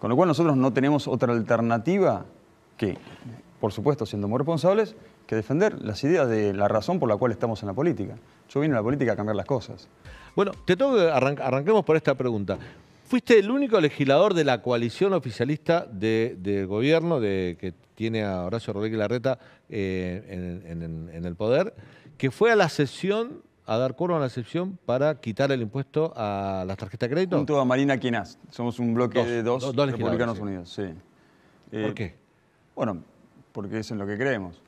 Con lo cual nosotros no tenemos otra alternativa que, por supuesto, siendo muy responsables, que defender las ideas de la razón por la cual estamos en la política. Yo vine a la política a cambiar las cosas. Bueno, te tengo que arranquemos por esta pregunta. Fuiste el único legislador de la coalición oficialista del gobierno de, que tiene a Horacio Rodríguez Larreta eh, en el poder, que fue a la sesión a dar coro a la excepción para quitar el impuesto a las tarjetas de crédito. Junto a Marina Quinás. Somos un bloque de dos, republicanos unidos. Sí. Eh, ¿Por qué? Bueno, porque es en lo que creemos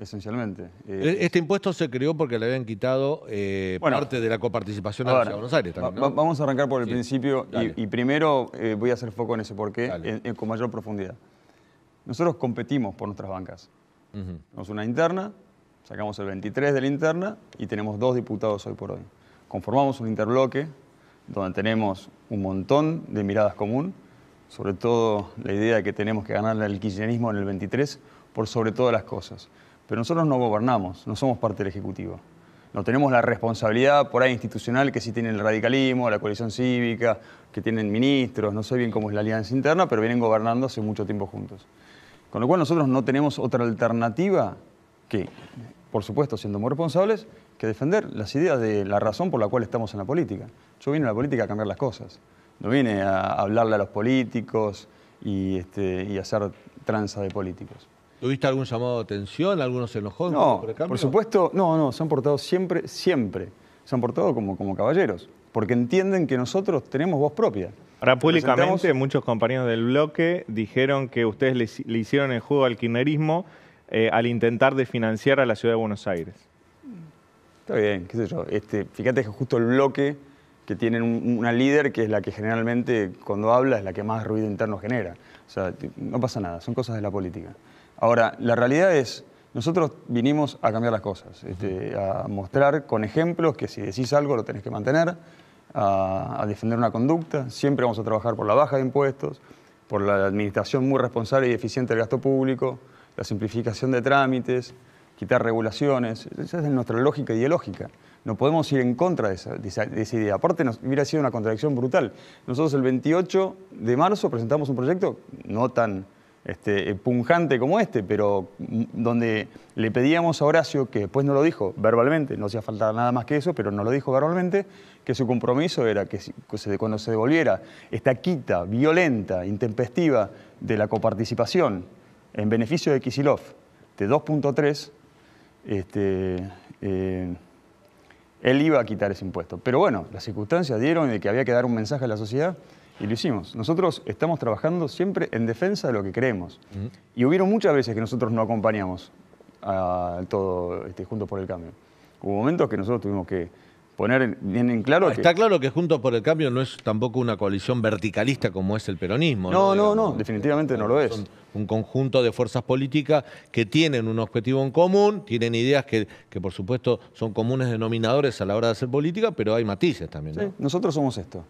esencialmente. E, eh, este impuesto se creó porque le habían quitado eh, parte de la coparticipación a, Buenos Aires. También, Vamos a arrancar por el principio y, primero voy a hacer foco en ese porqué con mayor profundidad. Nosotros competimos por nuestras bancas. somos una interna Sacamos el 23 de la interna y tenemos dos diputados hoy por hoy. Conformamos un interbloque donde tenemos un montón de miradas común, sobre todo la idea de que tenemos que ganar el kirchnerismo en el 23 por sobre todas las cosas. Pero nosotros no gobernamos, no somos parte del Ejecutivo. No tenemos la responsabilidad por ahí institucional que sí tiene el radicalismo, la coalición cívica, que tienen ministros, no sé bien cómo es la alianza interna, pero vienen gobernando hace mucho tiempo juntos. Con lo cual nosotros no tenemos otra alternativa que por supuesto, siendo muy responsables, que defender las ideas de la razón por la cual estamos en la política. Yo vine a la política a cambiar las cosas. No vine a hablarle a los políticos y, este, hacer tranza de políticos. ¿Tuviste algún llamado de atención? ¿Algunos se enojó? No, por, por, supuesto, no, no, se han portado siempre, siempre, se han portado como, caballeros, porque entienden que nosotros tenemos voz propia. Ahora, públicamente, muchos compañeros del bloque dijeron que ustedes le, hicieron el juego al kirchnerismo eh, al intentar desfinanciar a la ciudad de Buenos Aires? Está bien, qué sé yo. Este, fíjate que justo el bloque que tiene una líder que es la que generalmente cuando habla es la que más ruido interno genera. O sea, no pasa nada, son cosas de la política. Ahora, la realidad es, nosotros vinimos a cambiar las cosas, este, a mostrar con ejemplos que si decís algo lo tenés que mantener, a, a, defender una conducta, siempre vamos a trabajar por la baja de impuestos, por la administración muy responsable y eficiente del gasto público, la simplificación de trámites, quitar regulaciones. Esa es nuestra lógica ideológica. No podemos ir en contra de esa, de idea. Aparte, nos hubiera sido una contradicción brutal. Nosotros el 28 de marzo presentamos un proyecto no tan este, punjante como este, pero donde le pedíamos a Horacio, que después no lo dijo verbalmente, no hacía falta nada más que eso, pero no lo dijo verbalmente, que su compromiso era que cuando se devolviera esta quita violenta, intempestiva de la coparticipación en beneficio de Kisilov de 2.3, este, eh, él iba a quitar ese impuesto. Pero bueno, las circunstancias dieron de que había que dar un mensaje a la sociedad y lo hicimos. Nosotros estamos trabajando siempre en defensa de lo que creemos. Y hubieron muchas veces que nosotros no acompañamos a todo este, Juntos por el Cambio. Hubo momentos que nosotros tuvimos que bien en claro. Ah, está claro que Juntos por el Cambio no es tampoco una coalición verticalista como es el peronismo. No, no, no, definitivamente no lo es. un conjunto de fuerzas políticas que tienen un objetivo en común, tienen ideas que, por supuesto son comunes denominadores a la hora de hacer política, pero hay matices también. Sí, nosotros somos esto.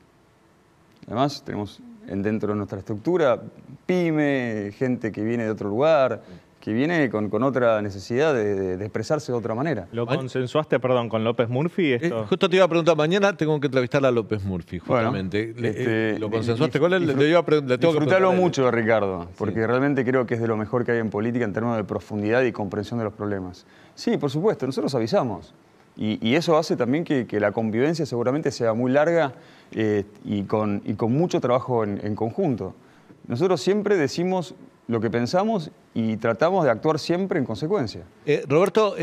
Además, tenemos dentro de nuestra estructura pyme, gente que viene de otro lugar, que viene con, con otra necesidad de, expresarse de otra manera. ¿Lo consensuaste, perdón, con López Murphy? Eh, esto? justo te iba a preguntar, mañana tengo que entrevistar a López Murphy, justamente. Eh, este, ¿Lo consensuaste con él? Le iba a preguntar, disfrútalo mucho, Ricardo, porque realmente creo que es de lo mejor que hay en política en términos de profundidad y comprensión de los problemas. Sí, por supuesto, nosotros avisamos. Y, y eso hace también que, que, la convivencia seguramente sea muy larga eh, y, con, y, con, mucho trabajo en, en conjunto. Nosotros siempre decimos lo que pensamos y tratamos de actuar siempre en consecuencia. Eh, Roberto,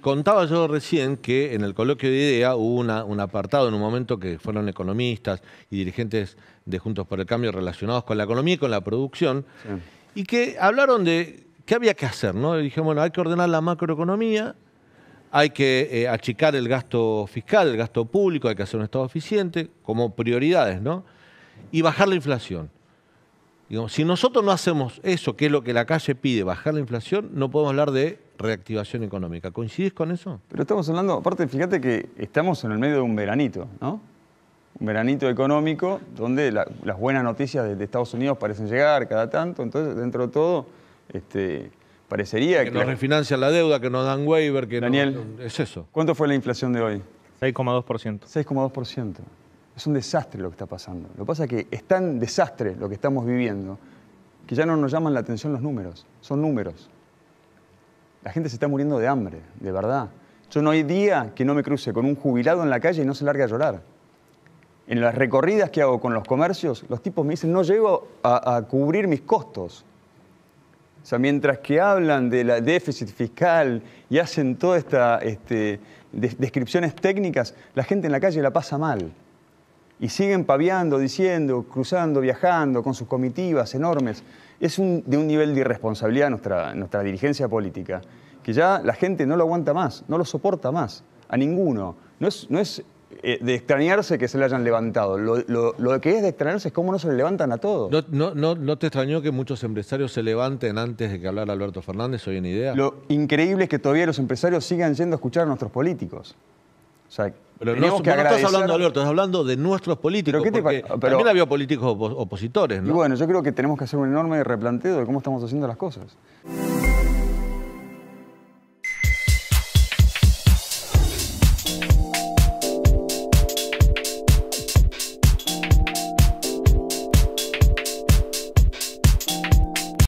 contaba yo recién que en el coloquio de idea hubo un apartado en un momento que fueron economistas y dirigentes de Juntos por el Cambio relacionados con la economía y con la producción, y que hablaron de qué había que hacer, ¿no? bueno, hay que ordenar la macroeconomía, hay que eh, achicar el gasto fiscal, el gasto público, hay que hacer un Estado eficiente como prioridades, ¿no? Y bajar la inflación si nosotros no hacemos eso, que es lo que la calle pide, bajar la inflación, no podemos hablar de reactivación económica. ¿Coincides con eso? Pero estamos hablando, aparte, fíjate que estamos en el medio de un veranito, ¿no? Un veranito económico donde las buenas noticias de, Estados Unidos parecen llegar cada tanto, entonces dentro de todo, este, parecería que... que nos la... refinancian la deuda, que nos dan waiver, que... Daniel, es eso. ¿Cuánto fue la inflación de hoy? 6,2%. 6,2%. Es un desastre lo que está pasando. Lo que pasa es que es tan desastre lo que estamos viviendo que ya no nos llaman la atención los números, son números. La gente se está muriendo de hambre, de verdad. Yo no hay día que no me cruce con un jubilado en la calle y no se largue a llorar. En las recorridas que hago con los comercios, los tipos me dicen, no llego a, cubrir mis costos. O sea, mientras que hablan de déficit fiscal y hacen todas estas este, descripciones técnicas, la gente en la calle la pasa mal y siguen paviando, diciendo, cruzando, viajando con sus comitivas enormes. Es de un nivel de irresponsabilidad nuestra, nuestra dirigencia política, que ya la gente no lo aguanta más, no lo soporta más, a ninguno. No es, no es eh, de extrañarse que se le hayan levantado. Lo, que es de extrañarse es cómo no se le levantan a todos. No, no, no, te extrañó que muchos empresarios se levanten antes de que hablara Alberto Fernández hoy en Idea? Lo increíble es que todavía los empresarios sigan yendo a escuchar a nuestros políticos. O sea, pero no, no estás hablando de Alberto, estás hablando de nuestros políticos. ¿Pero porque también había políticos opositores, ¿no? Y bueno, yo creo que tenemos que hacer un enorme replanteo de cómo estamos haciendo las cosas.